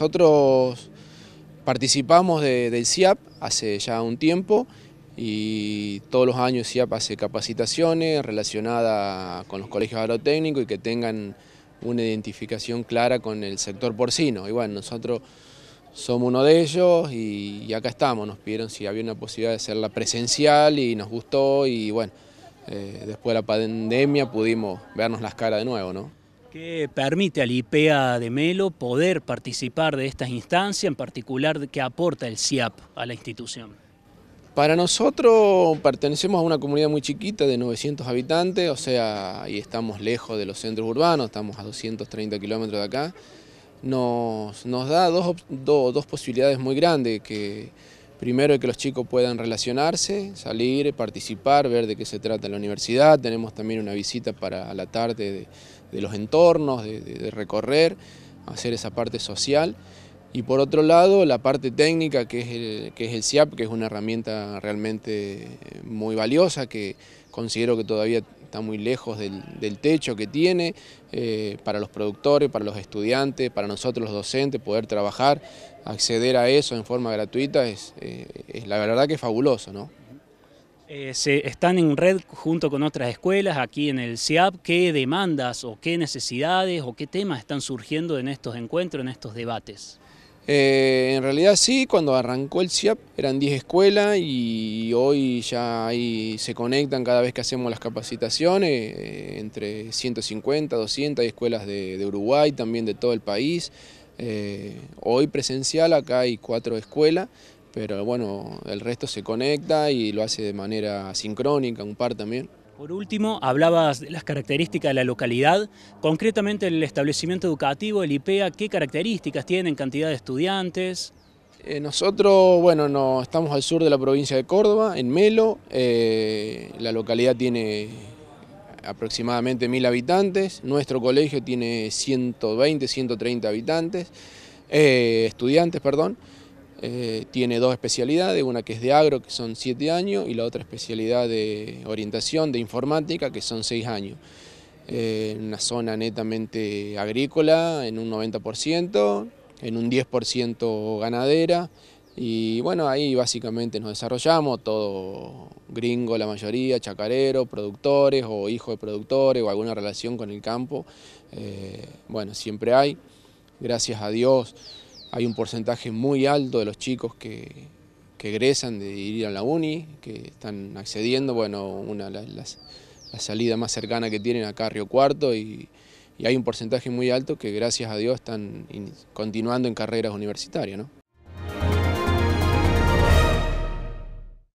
Nosotros participamos del CIAP hace ya un tiempo y todos los años CIAP hace capacitaciones relacionadas con los colegios agrotécnicos y que tengan una identificación clara con el sector porcino. Y bueno, nosotros somos uno de ellos y, acá estamos, nos pidieron si había una posibilidad de hacerla presencial y nos gustó y bueno, eh, después de la pandemia pudimos vernos las caras de nuevo, ¿no? que permite al IPEA de Melo poder participar de estas instancias, en particular que aporta el CIAP a la institución? Para nosotros pertenecemos a una comunidad muy chiquita de 900 habitantes, o sea, y estamos lejos de los centros urbanos, estamos a 230 kilómetros de acá. Nos, nos da dos, dos posibilidades muy grandes, que Primero que los chicos puedan relacionarse, salir, participar, ver de qué se trata la universidad. Tenemos también una visita para la tarde de, los entornos, de, recorrer, hacer esa parte social. Y por otro lado, la parte técnica, que es, que es el CIAP, que es una herramienta realmente eh, muy valiosa, que considero que todavía está muy lejos del, techo que tiene, eh, para los productores, para los estudiantes, para nosotros los docentes, poder trabajar, acceder a eso en forma gratuita es, eh, la verdad que es fabuloso, eh, se, están en red junto con otras escuelas aquí en el CIAP. ¿Qué demandas o qué necesidades o qué temas están surgiendo en estos encuentros, en estos debates? Eh, en realidad sí, cuando arrancó el CIAP eran 10 escuelas y hoy ya se conectan cada vez que hacemos las capacitaciones, eh, entre 150, 200, hay escuelas de, Uruguay, también de todo el país. Eh, hoy presencial acá hay cuatro escuelas, pero bueno, el resto se conecta y lo hace de manera sincrónica, un par también. Por último, hablabas de las características de la localidad, concretamente el establecimiento educativo, el IPEA, ¿qué características tienen, cantidad de estudiantes? Eh, nosotros, bueno, no, estamos al sur de la provincia de Córdoba, en Melo, eh, la localidad tiene aproximadamente mil habitantes, nuestro colegio tiene 120, 130 habitantes, eh, estudiantes, perdón, eh, tiene dos especialidades, una que es de agro, que son siete años, y la otra especialidad de orientación, de informática, que son seis años. en eh, una zona netamente agrícola, en un 90%, en un 10% ganadera, y bueno, ahí básicamente nos desarrollamos, todo gringo la mayoría, chacarero, productores o hijos de productores o alguna relación con el campo, eh, bueno, siempre hay, gracias a Dios. Hay un porcentaje muy alto de los chicos que, egresan de ir a la uni, que están accediendo, bueno, una la, salida más cercana que tienen acá a Río Cuarto y, hay un porcentaje muy alto que gracias a Dios están continuando en carreras universitarias, ¿no?